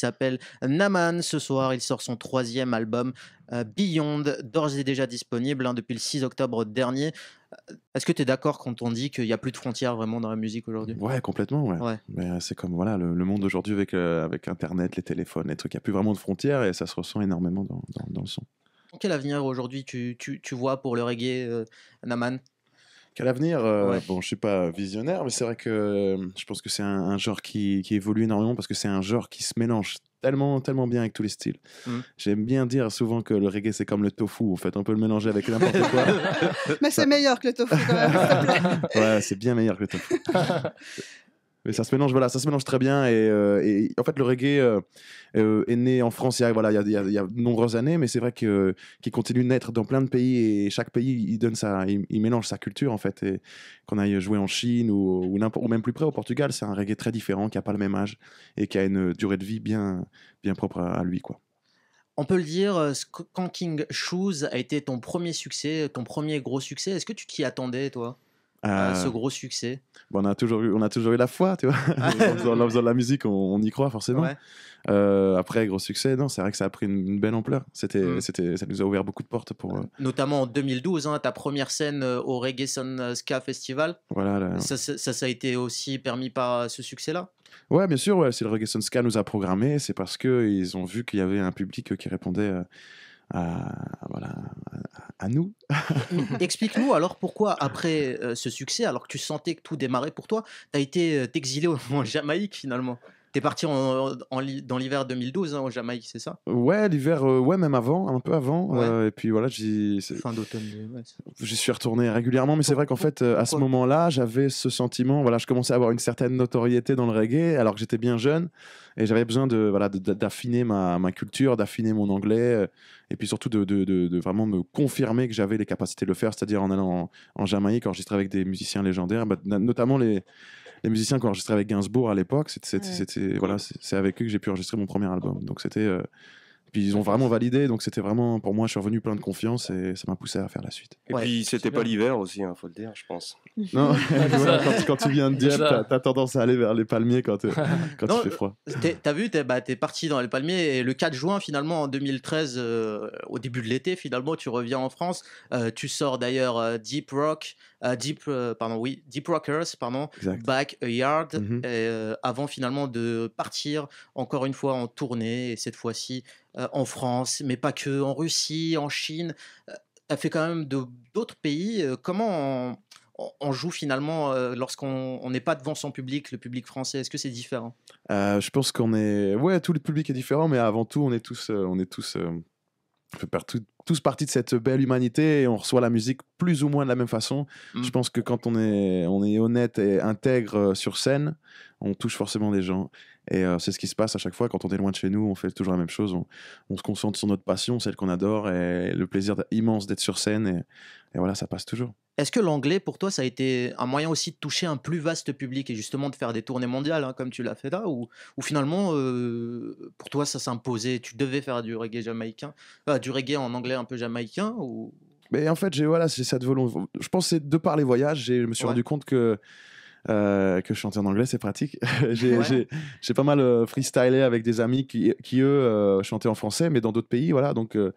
s'appelle Naman. Ce soir, il sort son troisième album, euh, Beyond, d'ores et déjà disponible hein, depuis le 6 octobre dernier. Euh, est-ce que tu es d'accord quand on dit qu'il n'y a plus de frontières vraiment dans la musique aujourd'hui Ouais, complètement. Ouais. Mais euh, c'est comme voilà, le, monde aujourd'hui avec, avec Internet, les téléphones, les trucs. Il n'y a plus vraiment de frontières et ça se ressent énormément dans, le son. Quel avenir aujourd'hui tu, vois pour le reggae, Naman à l'avenir, euh, bon, je suis pas visionnaire, mais c'est vrai que euh, je pense que c'est un, genre qui, qui, évolue énormément parce que c'est un genre qui se mélange tellement, tellement bien avec tous les styles. Mm. J'aime bien dire souvent que le reggae, c'est comme le tofu. En fait, on peut le mélanger avec n'importe quoi. mais c'est meilleur que le tofu, quand même. ouais, c'est bien meilleur que le tofu. ça se mélange, voilà, ça se mélange très bien. Et, euh, en fait, le reggae euh, euh, est né en France il y a, voilà, il y de nombreuses années, mais c'est vrai qu'il continue de naître dans plein de pays et chaque pays, il, donne il, mélange sa culture en fait. qu'on aille jouer en Chine ou, même plus près au Portugal, c'est un reggae très différent qui n'a pas le même âge et qui a une durée de vie bien, bien propre à, lui, quoi. On peut le dire, Skanking Shoes a été ton premier succès, ton premier gros succès. Est-ce que tu t'y attendais, toi à euh, ah, ce gros succès on, a toujours eu, on a toujours eu la foi, tu vois. en, faisant, de la musique, on, y croit forcément. Euh, après, gros succès, non, c'est vrai que ça a pris une, belle ampleur. C'était, mm. c'était, ça nous a ouvert beaucoup de portes. pour. Euh, notamment en 2012, hein, ta première scène au Reggae Sun Ska Festival. Voilà. ça, ça, a été aussi permis par ce succès-là Ouais, bien sûr, ouais, si le Reggae Sun Ska nous a programmé, c'est parce qu'ils ont vu qu'il y avait un public qui répondait à, voilà, à, nous. Explique-nous alors pourquoi, après euh, ce succès, alors que tu sentais que tout démarrait pour toi, tu as été euh, exilé au Jamaïque finalement T'es parti en, dans l'hiver 2012 hein, au Jamaïque, c'est ça Ouais, l'hiver, euh, ouais, même avant, un peu avant. Euh, et puis voilà, euh, j'y. suis retourné régulièrement, mais c'est vrai qu'en fait, à ce moment-là, j'avais ce sentiment. Voilà, je commençais à avoir une certaine notoriété dans le reggae, alors que j'étais bien jeune, et j'avais besoin de voilà d'affiner ma, ma, culture, d'affiner mon anglais, et puis surtout de, de, vraiment me confirmer que j'avais les capacités de le faire, c'est-à-dire en allant en, Jamaïque, enregistrer avec des musiciens légendaires, bah, notamment les les musiciens qui enregistré avec Gainsbourg à l'époque, c'était voilà, avec eux que j'ai pu enregistrer mon premier album. Donc c'était euh, puis ils ont vraiment validé, donc c'était vraiment, pour moi, je suis revenu plein de confiance et ça m'a poussé à faire la suite. Et puis c'était pas l'hiver aussi, il hein, faut le dire, je pense. Non, quand, tu viens de Dieppe, t'as as tendance à aller vers les palmiers quand, quand il fait froid. T'as vu, t'es bah, es parti dans les palmiers et le 4 juin, finalement, en 2013, euh, au début de l'été, finalement, tu reviens en France. Euh, tu sors d'ailleurs euh, Deep Rock, Deep, pardon, oui, Deep Rockers, pardon, Back a Yard, mhm. avant finalement de partir encore une fois en tournée et cette fois-ci. Euh, en France, mais pas que, en Russie, en Chine. Euh, elle fait quand même d'autres pays. Euh, comment on, joue finalement lorsqu'on n'est pas devant son public, le public français Est-ce que c'est différent Je pense qu'on est. Ouais, tout le public est différent, mais avant tout, on est tous. on est tous fait tous partie de cette belle humanité et on reçoit la musique plus ou moins de la même façon. Mm. Je pense que quand on est, on est honnête et intègre sur scène, on touche forcément des gens. Et euh, c'est ce qui se passe à chaque fois. Quand on est loin de chez nous, on fait toujours la même chose. On, se concentre sur notre passion, celle qu'on adore, et le plaisir immense d'être sur scène. Et, et, voilà, ça passe toujours. Est-ce que l'anglais, pour toi, ça a été un moyen aussi de toucher un plus vaste public et justement de faire des tournées mondiales, hein, comme tu l'as fait là Ou, ou finalement, euh, pour toi, ça s'imposait Tu devais faire du reggae jamaïcain euh, Du reggae en anglais un peu jamaïcain ou... Mais en fait, j'ai voilà, cette volonté. Je pense que de par les voyages, je me suis rendu compte que euh, que chanter en anglais, c'est pratique. j'ai pas mal euh, freestylé avec des amis qui, eux, euh, chantaient en français, mais dans d'autres pays. Voilà, donc euh,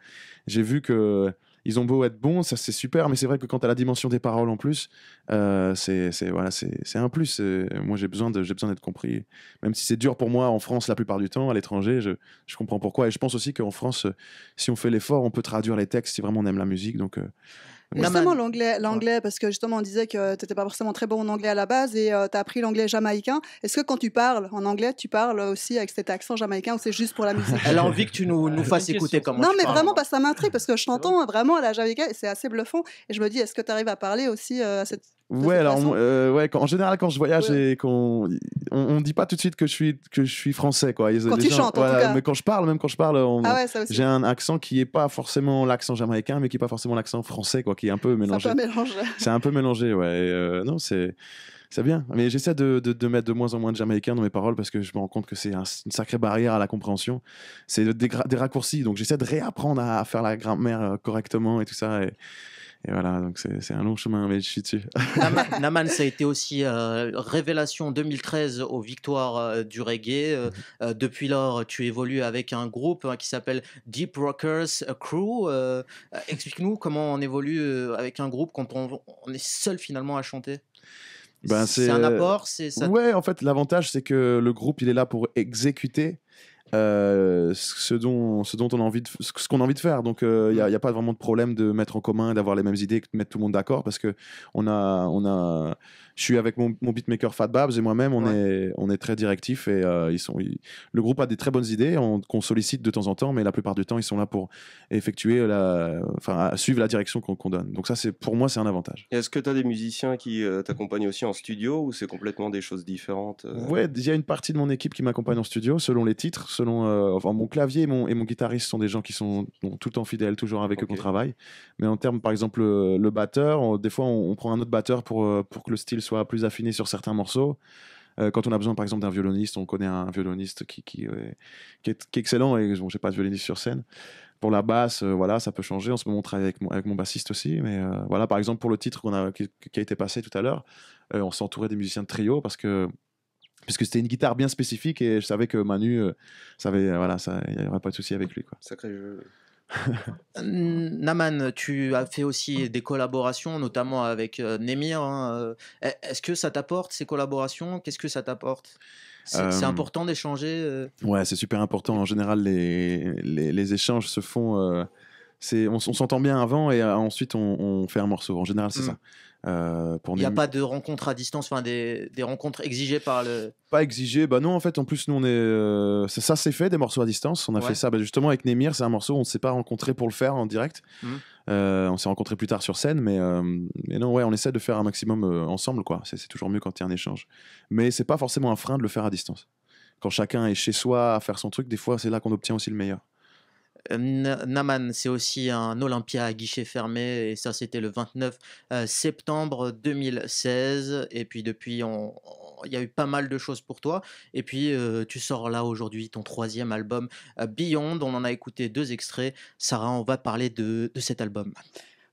j'ai vu que ils ont beau être bons, ça c'est super, mais c'est vrai que quand tu as la dimension des paroles en plus, c'est voilà, un plus. Moi j'ai besoin d'être compris. Même si c'est dur pour moi en France la plupart du temps, à l'étranger, je, comprends pourquoi. Et je pense aussi qu'en France, si on fait l'effort, on peut traduire les textes si vraiment on aime la musique. Donc, Justement, l'anglais, parce que justement, on disait que tu pas forcément très bon en anglais à la base et euh, t'as tu as appris l'anglais jamaïcain. Est-ce que quand tu parles en anglais, tu parles aussi avec cet accent jamaïcain ou c'est juste pour la musique Elle a envie que tu nous, nous ah, fasses écouter comment Non, mais vraiment, parce que ça m'intrigue, parce que je t'entends euh, vraiment à la jamaïcaine et c'est assez bluffant. Et je me dis, est-ce que tu arrives à parler aussi euh, à cette Ouais, alors euh, ouais, en général quand je voyage et qu'on on, ne dit pas tout de suite que je suis que je suis français quoi. quand tu chantes, en tout cas. mais quand je parle, même quand je parle, ah j'ai un accent qui est pas forcément l'accent jamaïcain, mais qui est pas forcément l'accent français quoi, qui est un peu mélangé. C'est un peu mélangé, ouais. euh, non, c'est c'est bien. Mais j'essaie de, de, de, mettre de moins en moins de jamaïcain dans mes paroles parce que je me rends compte que c'est une sacrée barrière à la compréhension. C'est des, des, raccourcis. Donc j'essaie de réapprendre à, à faire la grammaire euh, correctement et tout ça. Et, et voilà, donc c'est un long chemin, mais je dessus. Naman, ça a été aussi euh, révélation 2013 aux victoires euh, du reggae. Euh, mhm. depuis lors, tu évolues avec un groupe hein, qui s'appelle Deep Rockers Crew. Explique-nous comment on évolue avec un groupe quand on, est seul finalement à chanter. Ben, c'est un apport, c'est Ouais, en fait, l'avantage c'est que le groupe il est là pour exécuter euh, ce, dont, ce dont on a envie de, ce qu'on a envie de faire. Donc, euh, il n'y a, pas vraiment de problème de mettre en commun, d'avoir les mêmes idées, de mettre tout le monde d'accord, parce que on a, on a, je suis avec mon, beatmaker Fat Babs et moi-même, on, est, on est très directif et euh, ils sont, le groupe a des très bonnes idées qu'on sollicite de temps en temps, mais la plupart du temps, ils sont là pour effectuer la, enfin, suivre la direction qu'on donne. Donc ça, c'est pour moi, c'est un avantage. Est-ce que tu as des musiciens qui t'accompagnent aussi en studio ou c'est complètement des choses différentes Ouais, il y a une partie de mon équipe qui m'accompagne en studio selon les titres euh, mon clavier et mon, guitariste sont des gens qui sont tout le temps fidèles, toujours avec eux qu'on travaille. Mais en termes, par exemple, euh, le, batteur, des fois, on, prend un autre batteur euh, pour, que le style soit plus affiné sur certains morceaux. quand on a besoin, par exemple, d'un violoniste, on connaît un violoniste qui, est, excellent et bon, j'ai pas de violoniste sur scène. Pour la basse, voilà, ça peut changer. En ce moment, on se avec avec mon bassiste aussi. Mais voilà, par exemple, pour le titre qui, a été passé tout à l'heure, on s'est des musiciens de trio parce que puisque c'était une guitare bien spécifique et je savais que Manu, euh, savait, euh, voilà, ça, il n'y aurait pas de souci avec lui. Quoi. Sacré jeu. Naman, tu as fait aussi des collaborations, notamment avec euh, Nemir. Hein, e-, est-ce que ça t'apporte ces collaborations Qu'est-ce que ça t'apporte c'est important d'échanger. Ouais, c'est super important. En général, les, les, échanges se font. C'est on, s'entend bien avant et ensuite on, fait un morceau. En général, c'est mm. ça. Euh, il n'y a pas de rencontres à distance, enfin des, rencontres exigées par le. Pas exigées, bah non, en fait, en plus, nous, on est. Euh, ça, c'est fait, des morceaux à distance. On a fait ça bah, justement avec Nemir, c'est un morceau, on ne s'est pas rencontré pour le faire en direct. Mhm. Euh, on s'est rencontré plus tard sur scène, mais, mais, non, ouais, on essaie de faire un maximum ensemble, quoi. C'est toujours mieux quand il y a un échange. Mais c'est pas forcément un frein de le faire à distance. Quand chacun est chez soi à faire son truc, des fois, c'est là qu'on obtient aussi le meilleur. Euh, Naman, c'est aussi un Olympia à guichet fermé, et ça c'était le 29 euh, septembre 2016. Et puis depuis, il y a eu pas mal de choses pour toi. Et puis, euh, tu sors là aujourd'hui ton troisième album, Beyond. On en a écouté deux extraits. Sarah, on va parler de, cet album.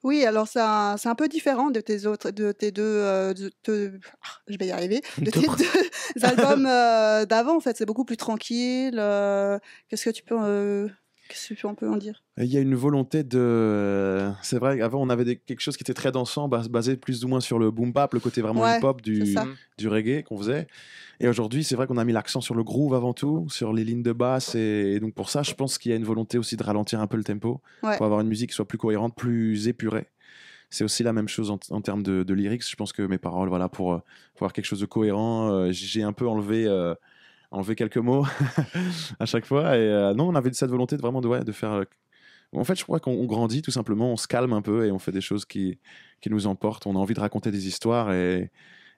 Oui, alors ça, c'est un, peu différent de tes autres, de tes deux, ah, je vais y arriver, albums d'avant. En fait, c'est beaucoup plus tranquille. Qu'est-ce que tu peux Qu'est-ce peut en dire Il y a une volonté de. C'est vrai, avant on avait quelque chose qui était très dansant, basé plus ou moins sur le boom bap, le côté vraiment hip-hop du... du reggae qu'on faisait. Et aujourd'hui, c'est vrai qu'on a mis l'accent sur le groove avant tout, sur les lignes de basse. Et, donc pour ça, je pense qu'il y a une volonté aussi de ralentir un peu le tempo pour avoir une musique qui soit plus cohérente, plus épurée. C'est aussi la même chose en, termes de, lyrics. Je pense que mes paroles, voilà, pour, euh, avoir quelque chose de cohérent, euh, j'ai un peu enlevé. Euh, enlever quelques mots à chaque fois. Et euh, non, on avait cette volonté de vraiment de, de faire. Euh, en fait, je crois qu'on grandit tout simplement, on se calme un peu et on fait des choses qui, qui nous emportent. On a envie de raconter des histoires et,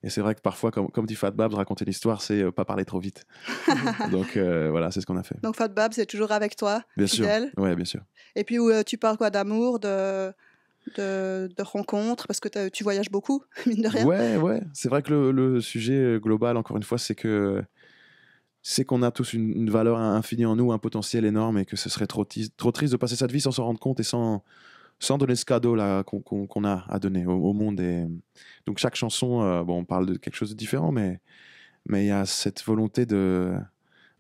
c'est vrai que parfois, comme, dit Fat Babs, raconter l'histoire, c'est euh, pas parler trop vite. Donc voilà, c'est ce qu'on a fait. Donc Fat c'est toujours avec toi, bien sûr. Ouais, bien sûr. Et puis tu parles quoi d'amour, de, de, rencontres, parce que tu voyages beaucoup, mine de rien. Ouais, ouais. C'est vrai que le, sujet global, encore une fois, c'est que c'est qu'on a tous une, valeur infinie en nous, un potentiel énorme, et que ce serait trop, trop triste de passer cette vie sans s'en rendre compte et sans, sans donner ce cadeau là qu'on a à donner au, monde. Et donc chaque chanson, euh, on parle de quelque chose de différent, mais mais il y a cette volonté de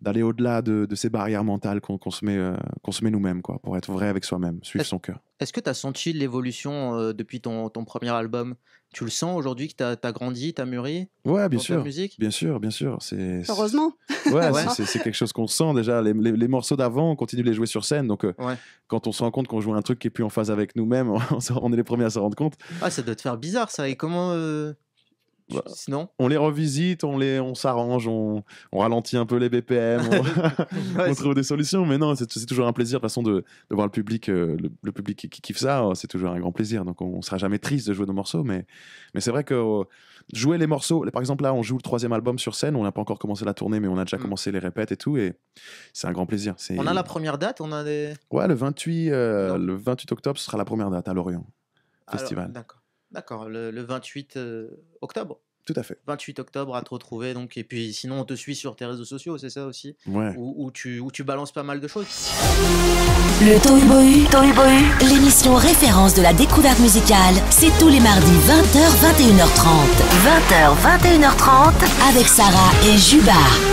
d'aller au-delà de, ces barrières mentales qu'on consomme euh, se met, nous-mêmes, quoi, pour être vrai avec soi-même, suivre son cœur. Est-ce que tu as senti l'évolution euh, depuis ton, premier album Tu le sens aujourd'hui que tu as, grandi, tu as mûri Ouais, bien sûr. Musique bien sûr, bien sûr. Heureusement. Ouais, c'est quelque chose qu'on sent déjà. Les, morceaux d'avant, on continue de les jouer sur scène. Donc, euh, quand on se rend compte qu'on joue un truc qui est plus en phase avec nous-mêmes, on, est les premiers à se rendre compte. Ah, ça doit te faire bizarre ça. Et comment. Bah, sinon On les revisite, on, les, on s'arrange, on, ralentit un peu les BPM, on, trouve des solutions. Mais non, c'est toujours un plaisir de façon de, voir le public, euh, le, public qui, kiffe ça, oh, c'est toujours un grand plaisir. Donc on, ne sera jamais triste de jouer nos morceaux, mais, mais c'est vrai que oh, jouer les morceaux, par exemple là, on joue le troisième album sur scène, on n'a pas encore commencé la tournée, mais on a déjà mm. commencé les répètes et tout, et c'est un grand plaisir. On a la première date, on a Ouais, le 28, euh, le 28 octobre, ce sera la première date à Lorient. festival. D'accord. D'accord, le, le 28 euh, octobre tout à fait. 28 octobre à te retrouver. Donc, et puis sinon, on te suit sur tes réseaux sociaux, c'est ça aussi Ouais. Où, où, tu, où tu balances pas mal de choses. Le Tohubohu, Tohubohu, l'émission référence de la découverte musicale, c'est tous les mardis 20h, 21h30. 20h, 21h30, avec Sarah et Juba.